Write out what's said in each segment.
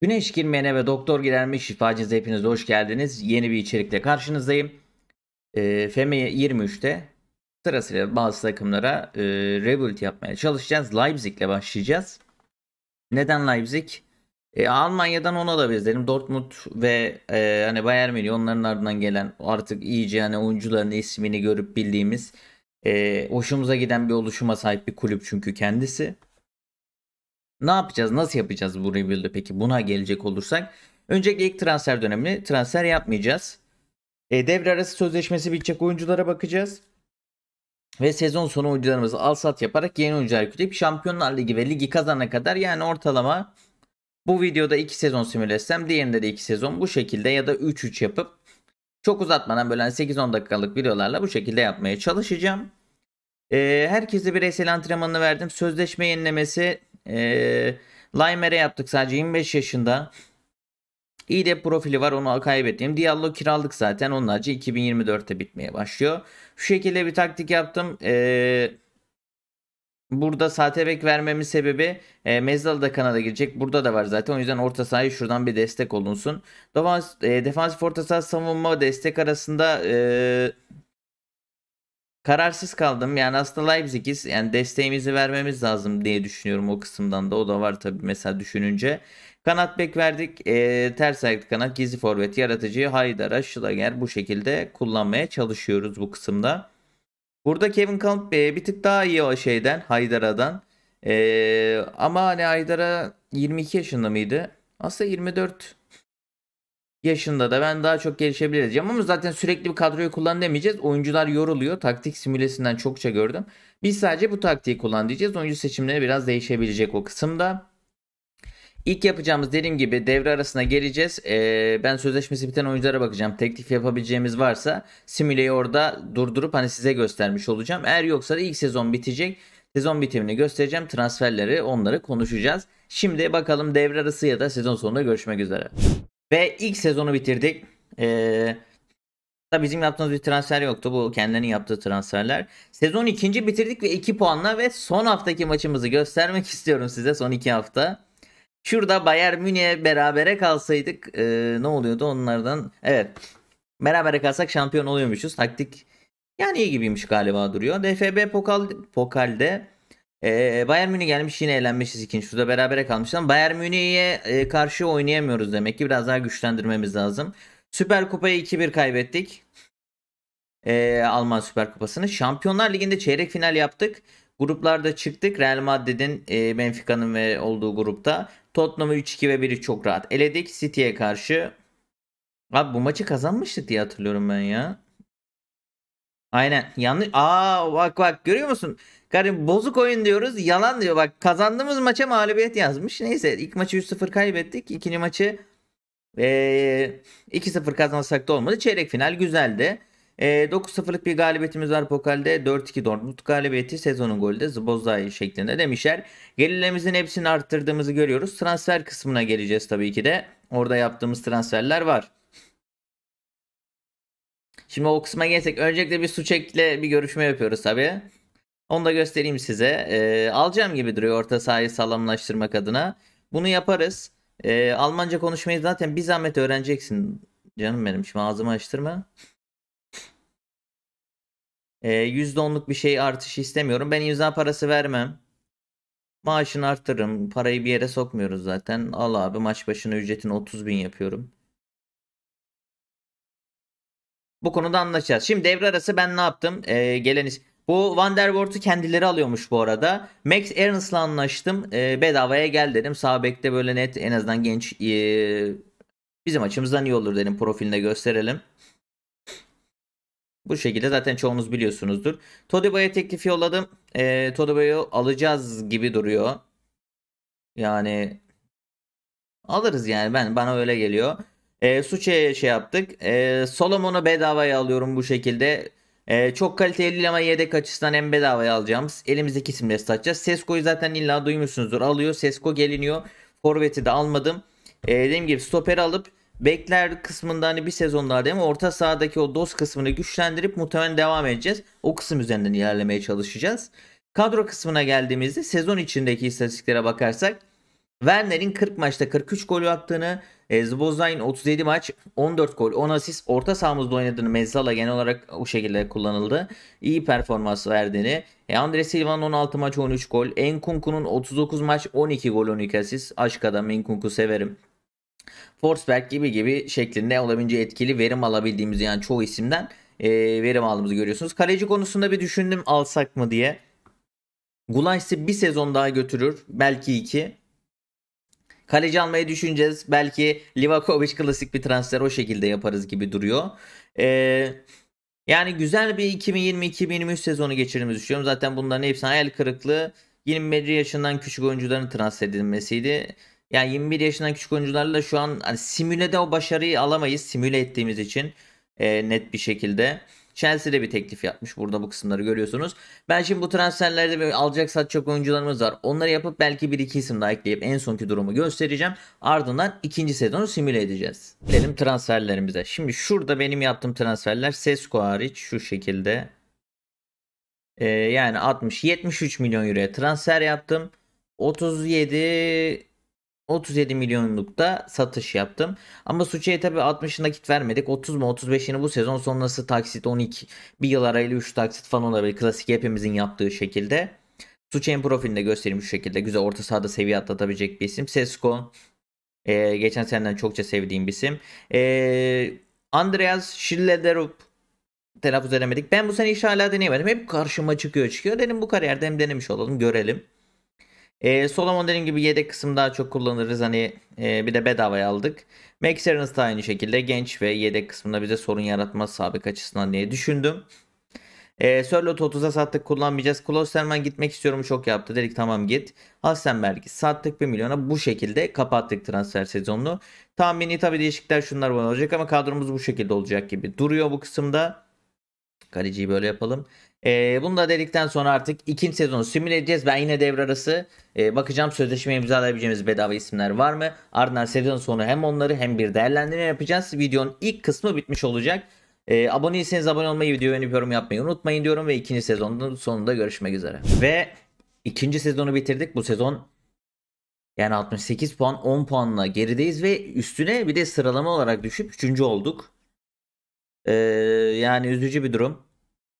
Güneş girmeyene ve doktor girermiş. şifacınıza hepiniz hoş geldiniz. Yeni bir içerikle karşınızdayım. Ee, e, FM 23'te sırasıyla bazı takımlara e, rebuild yapmaya çalışacağız. ile başlayacağız. Neden Leipzig? E, Almanya'dan ona da benzerim. Dortmund ve e, hani Bayern Münih onların ardından gelen artık iyice hani oyuncuların ismini görüp bildiğimiz e, hoşumuza giden bir oluşuma sahip bir kulüp çünkü kendisi. Ne yapacağız? Nasıl yapacağız bu rebuild'ı peki? Buna gelecek olursak. Öncelikle ilk transfer dönemini transfer yapmayacağız. E, devre arası sözleşmesi bitecek oyunculara bakacağız. Ve sezon sonu oyuncularımızı al sat yaparak yeni oyuncular yükleyip Şampiyonlar Ligi ve ligi kazana kadar yani ortalama bu videoda 2 sezon simüle etsem diğerinde de 2 sezon bu şekilde ya da 3-3 yapıp çok uzatmadan böyle 8-10 hani dakikalık videolarla bu şekilde yapmaya çalışacağım. E, herkese bireysel antrenmanını verdim. Sözleşme yenilemesi e, ee, Laimer'e yaptık sadece 25 yaşında. İyi de profili var onu kaybettim Diallo kiralık zaten onlarca 2024'te bitmeye başlıyor. Şu şekilde bir taktik yaptım. Ee, burada saate bek vermemin sebebi e, Mezdal da kanada girecek. Burada da var zaten. O yüzden orta sahaya şuradan bir destek olunsun. Defans, e, defansif orta saha savunma destek arasında... E, kararsız kaldım. Yani aslında Leipzig'iz. Yani desteğimizi vermemiz lazım diye düşünüyorum o kısımdan da. O da var tabii mesela düşününce. Kanat bek verdik. E, ters ayaklı kanat gizli forvet yaratıcı Haydar'a Schlager bu şekilde kullanmaya çalışıyoruz bu kısımda. Burada Kevin Kamp e, bir tık daha iyi o şeyden Haydar'a'dan. E, ee, ama hani Haydar'a 22 yaşında mıydı? Aslında 24 yaşında da ben daha çok gelişebilir diyeceğim ama zaten sürekli bir kadroyu kullan demeyeceğiz. Oyuncular yoruluyor. Taktik simülesinden çokça gördüm. Biz sadece bu taktiği kullan diyeceğiz. Oyuncu seçimleri biraz değişebilecek o kısımda. İlk yapacağımız dediğim gibi devre arasına geleceğiz. Ee, ben sözleşmesi biten oyunculara bakacağım. Teklif yapabileceğimiz varsa simüleyi orada durdurup hani size göstermiş olacağım. Eğer yoksa da ilk sezon bitecek. Sezon bitimini göstereceğim. Transferleri onları konuşacağız. Şimdi bakalım devre arası ya da sezon sonunda görüşmek üzere. Ve ilk sezonu bitirdik. Ee, da bizim yaptığımız bir transfer yoktu. Bu kendilerinin yaptığı transferler. Sezon ikinci bitirdik ve 2 puanla ve son haftaki maçımızı göstermek istiyorum size son 2 hafta. Şurada Bayern Münih'e berabere kalsaydık e, ne oluyordu onlardan? Evet. Berabere kalsak şampiyon oluyormuşuz. Taktik yani iyi gibiymiş galiba duruyor. DFB Pokal, Pokal'de ee, Bayern Münih gelmiş yine eğlenmişiz ikinci turda berabere kalmış Bayern Münih'e e, karşı oynayamıyoruz demek ki biraz daha güçlendirmemiz lazım. Süper Kupa'yı 2-1 kaybettik. Ee, Alman Süper Kupası'nı. Şampiyonlar Ligi'nde çeyrek final yaptık. Gruplarda çıktık. Real Madrid'in, e, Benfica'nın ve olduğu grupta. Tottenham'ı 3-2 ve 1'i çok rahat eledik. City'ye karşı. Abi bu maçı kazanmıştık diye hatırlıyorum ben ya. Aynen. Yanlış. Aa bak bak görüyor musun? Karim bozuk oyun diyoruz. Yalan diyor. Bak kazandığımız maça mağlubiyet yazmış. Neyse ilk maçı 3-0 kaybettik. İkinci maçı ee, 2-0 kazansak da olmadı. Çeyrek final güzeldi. E, 9-0'lık bir galibiyetimiz var Pokal'de. 4-2 Dortmund galibiyeti sezonun golü de Zbozay şeklinde demişler. Gelirlerimizin hepsini arttırdığımızı görüyoruz. Transfer kısmına geleceğiz tabii ki de. Orada yaptığımız transferler var. Şimdi o kısma gelsek öncelikle bir Suçek'le bir görüşme yapıyoruz tabi. Onu da göstereyim size. E, alacağım gibi duruyor orta sahayı sağlamlaştırmak adına. Bunu yaparız. E, Almanca konuşmayı zaten bir zahmet öğreneceksin. Canım benim şimdi ağzımı açtırma. E, ee, %10'luk bir şey artışı istemiyorum. Ben imza parası vermem. Maaşını arttırırım. Parayı bir yere sokmuyoruz zaten. Al abi maç başına ücretini 30 bin yapıyorum. Bu konuda anlaşacağız. Şimdi devre arası ben ne yaptım? Ee, gelen Bu Van kendileri alıyormuş bu arada. Max Ernst'la anlaştım. E, bedavaya gel dedim. Sağ bekte böyle net en azından genç e, bizim açımızdan iyi olur dedim. Profilinde gösterelim. Bu şekilde zaten çoğunuz biliyorsunuzdur. Todiba'ya teklifi yolladım. E, ee, Todiba'yı alacağız gibi duruyor. Yani alırız yani ben bana öyle geliyor. E, Suçe'ye şey yaptık. E, Solomon'u bedavaya alıyorum bu şekilde. E, çok kaliteli ama yedek açısından en bedavaya alacağımız elimizdeki isimleri satacağız. Sesko'yu zaten illa duymuşsunuzdur. Alıyor. Sesko geliniyor. Forvet'i de almadım. E, dediğim gibi stoper alıp bekler kısmında hani bir sezon daha değil mi? Orta sahadaki o dos kısmını güçlendirip muhtemelen devam edeceğiz. O kısım üzerinden ilerlemeye çalışacağız. Kadro kısmına geldiğimizde sezon içindeki istatistiklere bakarsak Werner'in 40 maçta 43 golü attığını, e, Zbozlay'ın 37 maç 14 gol 10 asist orta sahamızda oynadığını Mezzala genel olarak o şekilde kullanıldı. İyi performans verdiğini. E, Andre Silva'nın 16 maç 13 gol. Enkunku'nun 39 maç 12 gol 12 asist. Aşk adam Enkunku severim. Forsberg gibi gibi şeklinde olabildiğince etkili verim alabildiğimiz yani çoğu isimden e, verim aldığımızı görüyorsunuz. Kaleci konusunda bir düşündüm alsak mı diye. Gulays'ı bir sezon daha götürür. Belki iki. Kaleci almayı düşüneceğiz. Belki Livakovic klasik bir transfer o şekilde yaparız gibi duruyor. Ee, yani güzel bir 2020-2023 sezonu geçirdiğimizi düşünüyorum. Zaten bunların hepsi hayal kırıklığı. 21 yaşından küçük oyuncuların transfer edilmesiydi. Yani 21 yaşından küçük oyuncularla şu an hani simülede o başarıyı alamayız. Simüle ettiğimiz için e, net bir şekilde. Chelsea'de bir teklif yapmış. Burada bu kısımları görüyorsunuz. Ben şimdi bu transferlerde böyle alacak satacak oyuncularımız var. Onları yapıp belki bir iki isim daha ekleyip en sonki durumu göstereceğim. Ardından ikinci sezonu simüle edeceğiz. Gelelim transferlerimize. Şimdi şurada benim yaptığım transferler Sesko hariç şu şekilde. Ee, yani 60-73 milyon euroya transfer yaptım. 37 37 milyonluk da satış yaptım. Ama Suçi'ye tabi 60 nakit vermedik. 30 mu 35'ini bu sezon sonrası taksit 12. Bir yıl arayla 3 taksit falan olabilir. Klasik hepimizin yaptığı şekilde. Suçi'nin profilinde göstereyim şu şekilde. Güzel orta sahada seviye atlatabilecek bir isim. Sesko. Ee, geçen seneden çokça sevdiğim bir isim. Ee, Andreas Schillerup telaffuz edemedik. Ben bu sene hiç hala deneyemedim. Hep karşıma çıkıyor çıkıyor. Dedim bu kariyerde hem denemiş olalım görelim. E, ee, Solomon dediğim gibi yedek kısım daha çok kullanırız. Hani e, bir de bedavaya aldık. Max Ernst da aynı şekilde genç ve yedek kısmında bize sorun yaratmaz sabık açısından diye düşündüm. E, ee, Sörlot 30'a sattık kullanmayacağız. Klosterman gitmek istiyorum çok yaptı. Dedik tamam git. Hasenberg'i sattık 1 milyona. Bu şekilde kapattık transfer sezonunu. Tahmini tabi değişikler şunlar var olacak ama kadromuz bu şekilde olacak gibi duruyor bu kısımda. Kaleciyi böyle yapalım. E, bunu da dedikten sonra artık ikinci sezonu simüle edeceğiz. Ben yine devre arası e, bakacağım sözleşme imzalayabileceğimiz bedava isimler var mı? Ardından sezon sonu hem onları hem bir değerlendirme yapacağız. Videonun ilk kısmı bitmiş olacak. E, abone değilseniz abone olmayı, videoyu beğenip yorum yapmayı unutmayın diyorum ve ikinci sezonun sonunda görüşmek üzere. Ve ikinci sezonu bitirdik. Bu sezon yani 68 puan 10 puanla gerideyiz ve üstüne bir de sıralama olarak düşüp 3. olduk. Ee, yani üzücü bir durum.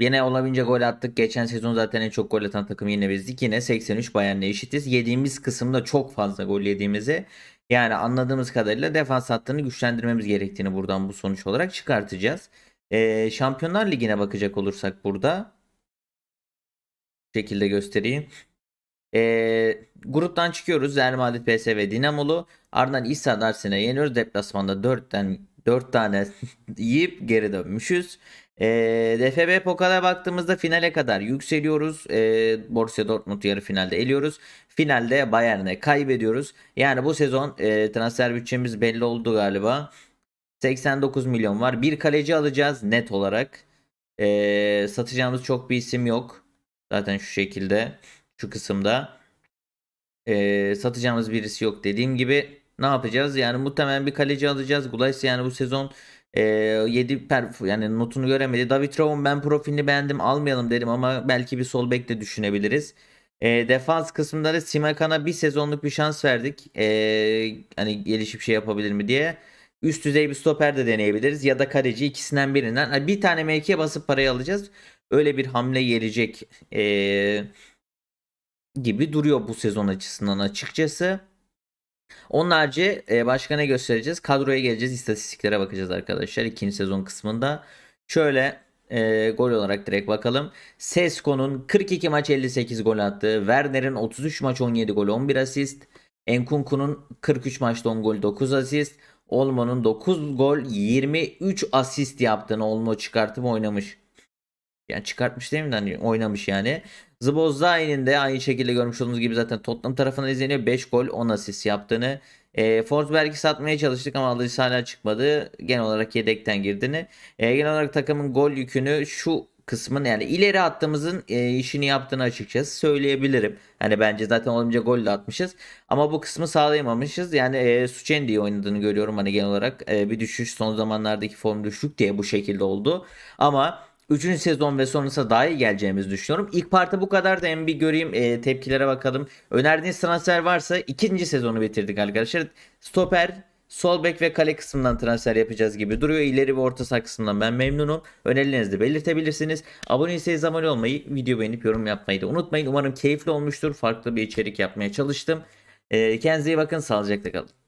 Yine olabildiğince gol attık. Geçen sezon zaten en çok gol atan takım yine bizdik. Yine 83 Bayern'le eşitiz. Yediğimiz kısımda çok fazla gol yediğimizi yani anladığımız kadarıyla defans hattını güçlendirmemiz gerektiğini buradan bu sonuç olarak çıkartacağız. Ee, Şampiyonlar Ligi'ne bakacak olursak burada bu şekilde göstereyim. Ee, gruptan çıkıyoruz. Real Madrid PSV Dinamolu. Ardından İsa Darsen'e yeniyoruz. Deplasmanda 4'ten 4 tane yiyip geri dönmüşüz. E, ee, DFB Pokal'a baktığımızda finale kadar yükseliyoruz. E, Borussia Dortmund'u yarı finalde eliyoruz. Finalde Bayern'e kaybediyoruz. Yani bu sezon e, transfer bütçemiz belli oldu galiba. 89 milyon var. Bir kaleci alacağız net olarak. E, satacağımız çok bir isim yok. Zaten şu şekilde şu kısımda. E, satacağımız birisi yok dediğim gibi ne yapacağız? Yani muhtemelen bir kaleci alacağız. Gulays yani bu sezon e, 7 perf yani notunu göremedi. David Rov'un ben profilini beğendim almayalım derim ama belki bir sol bek de düşünebiliriz. E, defans kısmında da Simakan'a bir sezonluk bir şans verdik. E, hani gelişip şey yapabilir mi diye. Üst düzey bir stoper de deneyebiliriz ya da kaleci ikisinden birinden. Yani bir tane mevkiye basıp parayı alacağız. Öyle bir hamle gelecek e, gibi duruyor bu sezon açısından açıkçası. Onun harici e, başka ne göstereceğiz? Kadroya geleceğiz. istatistiklere bakacağız arkadaşlar. ikinci sezon kısmında. Şöyle e, gol olarak direkt bakalım. Sesko'nun 42 maç 58 gol attığı. Werner'in 33 maç 17 gol 11 asist. Enkunku'nun 43 maçta 10 gol 9 asist. Olmo'nun 9 gol 23 asist yaptığını Olmo çıkartıp oynamış. Yani çıkartmış değil mi? Yani oynamış yani. Zbozzain'in de aynı şekilde görmüş olduğunuz gibi zaten Tottenham tarafından izleniyor. 5 gol 10 asist yaptığını. E, Forsberg'i satmaya çalıştık ama alıcısı hala çıkmadı. Genel olarak yedekten girdiğini. E, genel olarak takımın gol yükünü şu kısmın yani ileri attığımızın e, işini yaptığını açıkçası söyleyebilirim. Hani bence zaten olunca gol de atmışız. Ama bu kısmı sağlayamamışız. Yani e, Suçendi'yi oynadığını görüyorum hani genel olarak. E, bir düşüş son zamanlardaki form düşük diye bu şekilde oldu. Ama 3. sezon ve sonrası daha iyi geleceğimizi düşünüyorum. İlk parti bu kadar da hem bir göreyim e, tepkilere bakalım. Önerdiğiniz transfer varsa ikinci sezonu bitirdik arkadaşlar. Stoper, sol bek ve kale kısmından transfer yapacağız gibi duruyor. İleri ve orta saha kısmından ben memnunum. Önerilerinizi de belirtebilirsiniz. Aboneyseniz abone olmayı, video beğenip yorum yapmayı da unutmayın. Umarım keyifli olmuştur. Farklı bir içerik yapmaya çalıştım. E, kendinize iyi bakın. Sağlıcakla kalın.